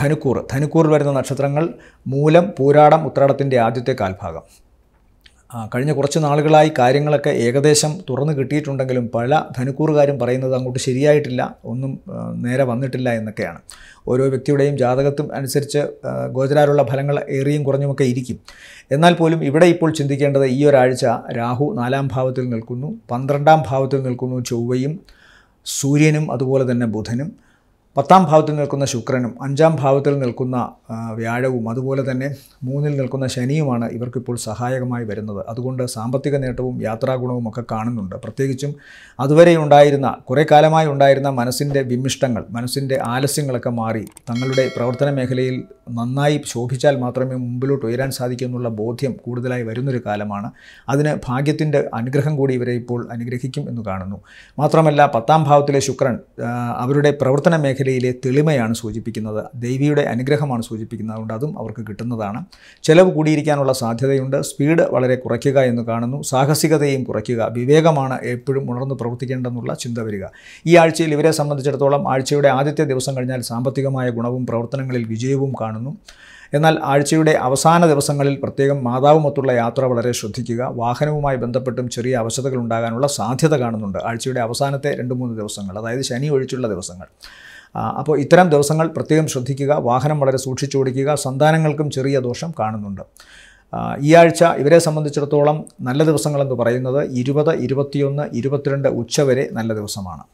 ധനുക്കൂർ ധനുക്കൂറിൽ വരുന്ന നക്ഷത്രങ്ങൾ മൂലം പൂരാടം ഉത്രാടത്തിൻ്റെ ആദ്യത്തെ കാൽഭാഗം കഴിഞ്ഞ കുറച്ച് നാളുകളായി കാര്യങ്ങളൊക്കെ ഏകദേശം തുറന്നു കിട്ടിയിട്ടുണ്ടെങ്കിലും പല ധനുക്കൂറുകാരും പറയുന്നത് അങ്ങോട്ട് ശരിയായിട്ടില്ല ഒന്നും നേരെ വന്നിട്ടില്ല എന്നൊക്കെയാണ് ഓരോ വ്യക്തിയുടെയും ജാതകത്തും അനുസരിച്ച് ഗോചരാരുള്ള ഫലങ്ങൾ ഏറിയും കുറഞ്ഞുമൊക്കെ ഇരിക്കും എന്നാൽ പോലും ഇവിടെ ഇപ്പോൾ ചിന്തിക്കേണ്ടത് ഈ ഒരാഴ്ച രാഹു നാലാം ഭാവത്തിൽ നിൽക്കുന്നു പന്ത്രണ്ടാം ഭാവത്തിൽ നിൽക്കുന്നു ചൊവ്വയും സൂര്യനും അതുപോലെ തന്നെ ബുധനും പത്താം ഭാവത്തിൽ നിൽക്കുന്ന ശുക്രനും അഞ്ചാം ഭാവത്തിൽ നിൽക്കുന്ന വ്യാഴവും അതുപോലെ തന്നെ മൂന്നിൽ നിൽക്കുന്ന ശനിയുമാണ് ഇവർക്കിപ്പോൾ സഹായകമായി വരുന്നത് അതുകൊണ്ട് സാമ്പത്തിക നേട്ടവും യാത്രാഗുണവും ഒക്കെ കാണുന്നുണ്ട് പ്രത്യേകിച്ചും അതുവരെ ഉണ്ടായിരുന്ന കുറേ കാലമായി ഉണ്ടായിരുന്ന മനസ്സിൻ്റെ വിമിഷ്ടങ്ങൾ മനസ്സിൻ്റെ ആലസ്യങ്ങളൊക്കെ മാറി തങ്ങളുടെ പ്രവർത്തന മേഖലയിൽ നന്നായി ശോഭിച്ചാൽ മാത്രമേ മുമ്പിലോട്ട് ഉയരാൻ സാധിക്കൂ എന്നുള്ള ബോധ്യം കൂടുതലായി വരുന്നൊരു കാലമാണ് അതിന് ഭാഗ്യത്തിൻ്റെ അനുഗ്രഹം കൂടി ഇവരെ ഇപ്പോൾ അനുഗ്രഹിക്കും എന്ന് കാണുന്നു മാത്രമല്ല പത്താം ഭാവത്തിലെ ശുക്രൻ അവരുടെ പ്രവർത്തന മേഖലയിലെ തെളിമയാണ് സൂചിപ്പിക്കുന്നത് ദേവിയുടെ അനുഗ്രഹമാണ് സൂചിപ്പിക്കുന്നത് അതുകൊണ്ട് അതും അവർക്ക് കിട്ടുന്നതാണ് ചെലവ് കൂടിയിരിക്കാനുള്ള സാധ്യതയുണ്ട് സ്പീഡ് വളരെ കുറയ്ക്കുക എന്ന് കാണുന്നു സാഹസികതയും കുറയ്ക്കുക വിവേകമാണ് എപ്പോഴും ഉണർന്ന് പ്രവർത്തിക്കേണ്ടെന്നുള്ള ചിന്ത വരിക ഈ ആഴ്ചയിൽ ഇവരെ സംബന്ധിച്ചിടത്തോളം ആഴ്ചയുടെ ആദ്യത്തെ ദിവസം കഴിഞ്ഞാൽ സാമ്പത്തികമായ ഗുണവും പ്രവർത്തനങ്ങളിൽ വിജയവും കാണും നല്ലതാണെന്നും എന്നാൽ ആഴ്ചയുടെ അവസാന ദിവസങ്ങളിൽ പ്രത്യേകം മാതാവുമൊത്തുള്ള യാത്ര വളരെ ശ്രദ്ധിക്കുക വാഹനവുമായി ബന്ധപ്പെട്ടും ചെറിയ അവശതകൾ ഉണ്ടാകാനുള്ള സാധ്യത കാണുന്നുണ്ട് ആഴ്ചയുടെ അവസാനത്തെ രണ്ട് മൂന്ന് ദിവസങ്ങൾ അതായത് ശനി ഒഴിച്ചുള്ള ദിവസങ്ങൾ അപ്പോൾ ഇത്തരം ദിവസങ്ങൾ പ്രത്യേകം ശ്രദ്ധിക്കുക വാഹനം വളരെ സൂക്ഷിച്ചോടിക്കുക സന്താനങ്ങൾക്കും ചെറിയ ദോഷം കാണുന്നുണ്ട് ഈ ആഴ്ച ഇവരെ സംബന്ധിച്ചിടത്തോളം നല്ല ദിവസങ്ങളെന്ന് പറയുന്നത് ഇരുപത് ഇരുപത്തിയൊന്ന് ഇരുപത്തിരണ്ട് ഉച്ചവരെ നല്ല ദിവസമാണ്